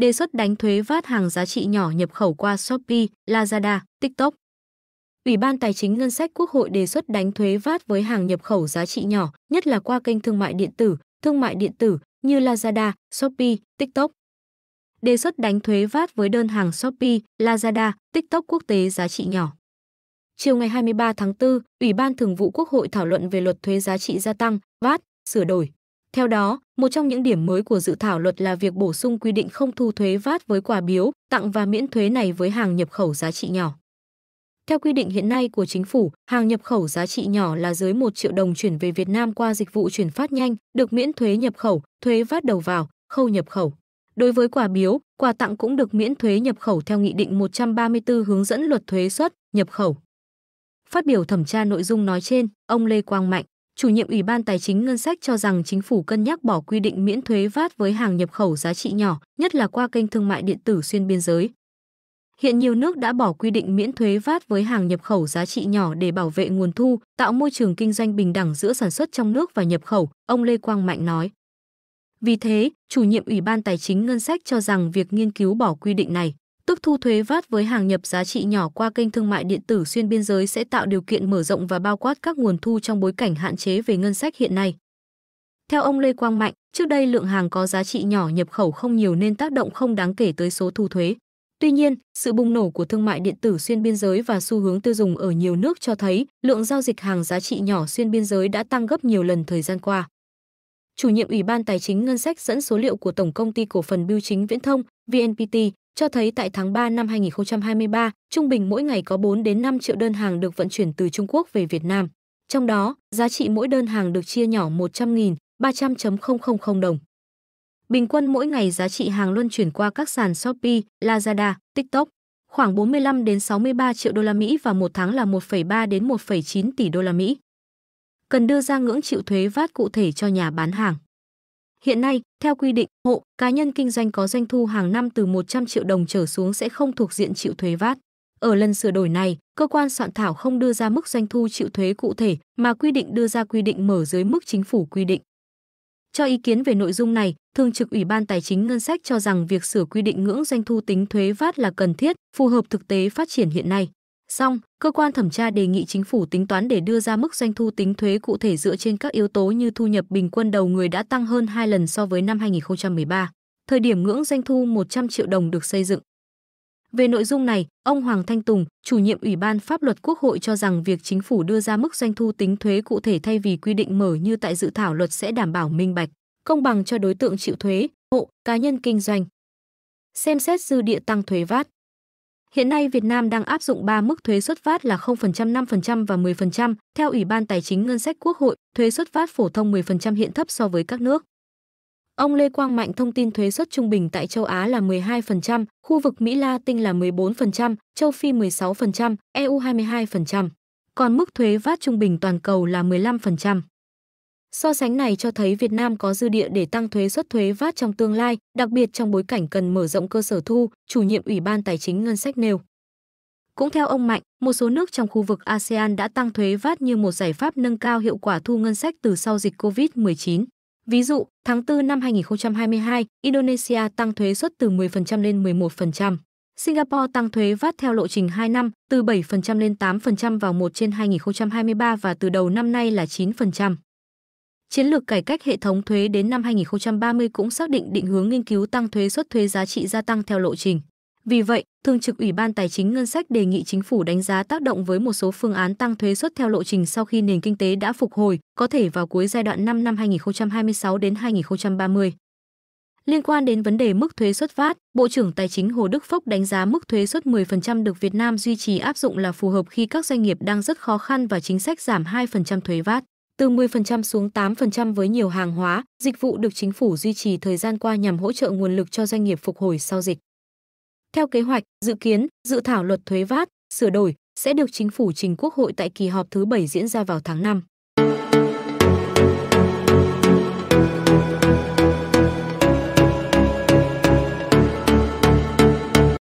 đề xuất đánh thuế VAT hàng giá trị nhỏ nhập khẩu qua Shopee, Lazada, TikTok. Ủy ban Tài chính Ngân sách Quốc hội đề xuất đánh thuế VAT với hàng nhập khẩu giá trị nhỏ, nhất là qua kênh thương mại điện tử, thương mại điện tử như Lazada, Shopee, TikTok. Đề xuất đánh thuế VAT với đơn hàng Shopee, Lazada, TikTok quốc tế giá trị nhỏ. Chiều ngày 23 tháng 4, Ủy ban Thường vụ Quốc hội thảo luận về luật thuế giá trị gia tăng, VAT, sửa đổi. Theo đó, một trong những điểm mới của dự thảo luật là việc bổ sung quy định không thu thuế VAT với quà biếu, tặng và miễn thuế này với hàng nhập khẩu giá trị nhỏ. Theo quy định hiện nay của chính phủ, hàng nhập khẩu giá trị nhỏ là dưới 1 triệu đồng chuyển về Việt Nam qua dịch vụ chuyển phát nhanh, được miễn thuế nhập khẩu, thuế VAT đầu vào, khâu nhập khẩu. Đối với quà biếu, quà tặng cũng được miễn thuế nhập khẩu theo Nghị định 134 hướng dẫn luật thuế xuất, nhập khẩu. Phát biểu thẩm tra nội dung nói trên, ông Lê Quang Mạnh chủ nhiệm Ủy ban Tài chính Ngân sách cho rằng chính phủ cân nhắc bỏ quy định miễn thuế VAT với hàng nhập khẩu giá trị nhỏ, nhất là qua kênh thương mại điện tử xuyên biên giới. Hiện nhiều nước đã bỏ quy định miễn thuế VAT với hàng nhập khẩu giá trị nhỏ để bảo vệ nguồn thu, tạo môi trường kinh doanh bình đẳng giữa sản xuất trong nước và nhập khẩu, ông Lê Quang Mạnh nói. Vì thế, chủ nhiệm Ủy ban Tài chính Ngân sách cho rằng việc nghiên cứu bỏ quy định này tức thu thuế VAT với hàng nhập giá trị nhỏ qua kênh thương mại điện tử xuyên biên giới sẽ tạo điều kiện mở rộng và bao quát các nguồn thu trong bối cảnh hạn chế về ngân sách hiện nay. Theo ông Lê Quang Mạnh, trước đây lượng hàng có giá trị nhỏ nhập khẩu không nhiều nên tác động không đáng kể tới số thu thuế. Tuy nhiên, sự bùng nổ của thương mại điện tử xuyên biên giới và xu hướng tiêu dùng ở nhiều nước cho thấy lượng giao dịch hàng giá trị nhỏ xuyên biên giới đã tăng gấp nhiều lần thời gian qua. Chủ nhiệm Ủy ban Tài chính Ngân sách dẫn số liệu của Tổng công ty Cổ phần Bưu chính Viễn thông VNPT cho thấy tại tháng 3 năm 2023, trung bình mỗi ngày có 4 đến 5 triệu đơn hàng được vận chuyển từ Trung Quốc về Việt Nam. Trong đó, giá trị mỗi đơn hàng được chia nhỏ 100.000, 300.000 đồng. Bình quân mỗi ngày giá trị hàng luân chuyển qua các sàn Shopee, Lazada, TikTok khoảng 45 đến 63 triệu đô la Mỹ và một tháng là 1,3 đến 1,9 tỷ đô la Mỹ. Cần đưa ra ngưỡng chịu thuế VAT cụ thể cho nhà bán hàng. Hiện nay, theo quy định, hộ cá nhân kinh doanh có doanh thu hàng năm từ 100 triệu đồng trở xuống sẽ không thuộc diện chịu thuế VAT. Ở lần sửa đổi này, cơ quan soạn thảo không đưa ra mức doanh thu chịu thuế cụ thể mà quy định đưa ra quy định mở dưới mức chính phủ quy định. Cho ý kiến về nội dung này, Thường trực Ủy ban Tài chính Ngân sách cho rằng việc sửa quy định ngưỡng doanh thu tính thuế VAT là cần thiết, phù hợp thực tế phát triển hiện nay. Xong, cơ quan thẩm tra đề nghị chính phủ tính toán để đưa ra mức doanh thu tính thuế cụ thể dựa trên các yếu tố như thu nhập bình quân đầu người đã tăng hơn 2 lần so với năm 2013, thời điểm ngưỡng doanh thu 100 triệu đồng được xây dựng. Về nội dung này, ông Hoàng Thanh Tùng, chủ nhiệm Ủy ban Pháp luật Quốc hội cho rằng việc chính phủ đưa ra mức doanh thu tính thuế cụ thể thay vì quy định mở như tại dự thảo luật sẽ đảm bảo minh bạch, công bằng cho đối tượng chịu thuế, hộ, cá nhân kinh doanh. Xem xét dư địa tăng thuế VAT Hiện nay Việt Nam đang áp dụng 3 mức thuế xuất phát là 0%, 5% và 10%. Theo Ủy ban Tài chính Ngân sách Quốc hội, thuế xuất phát phổ thông 10% hiện thấp so với các nước. Ông Lê Quang Mạnh thông tin thuế xuất trung bình tại châu Á là 12%, khu vực Mỹ La Tinh là 14%, châu Phi 16%, EU 22%, còn mức thuế VAT trung bình toàn cầu là 15%. So sánh này cho thấy Việt Nam có dư địa để tăng thuế suất thuế VAT trong tương lai, đặc biệt trong bối cảnh cần mở rộng cơ sở thu, chủ nhiệm Ủy ban Tài chính Ngân sách nêu. Cũng theo ông Mạnh, một số nước trong khu vực ASEAN đã tăng thuế VAT như một giải pháp nâng cao hiệu quả thu ngân sách từ sau dịch COVID-19. Ví dụ, tháng 4 năm 2022, Indonesia tăng thuế suất từ 10% lên 11%. Singapore tăng thuế VAT theo lộ trình 2 năm, từ 7% lên 8% vào 1 trên 2023 và từ đầu năm nay là 9%. Chiến lược cải cách hệ thống thuế đến năm 2030 cũng xác định định hướng nghiên cứu tăng thuế suất thuế giá trị gia tăng theo lộ trình. Vì vậy, Thường trực Ủy ban Tài chính Ngân sách đề nghị chính phủ đánh giá tác động với một số phương án tăng thuế suất theo lộ trình sau khi nền kinh tế đã phục hồi, có thể vào cuối giai đoạn 5 năm 2026 đến 2030. Liên quan đến vấn đề mức thuế xuất phát, Bộ trưởng Tài chính Hồ Đức Phúc đánh giá mức thuế suất 10% được Việt Nam duy trì áp dụng là phù hợp khi các doanh nghiệp đang rất khó khăn và chính sách giảm 2% thuế VAT từ 10% xuống 8% với nhiều hàng hóa, dịch vụ được chính phủ duy trì thời gian qua nhằm hỗ trợ nguồn lực cho doanh nghiệp phục hồi sau dịch. Theo kế hoạch, dự kiến, dự thảo luật thuế VAT sửa đổi sẽ được chính phủ trình Quốc hội tại kỳ họp thứ 7 diễn ra vào tháng 5.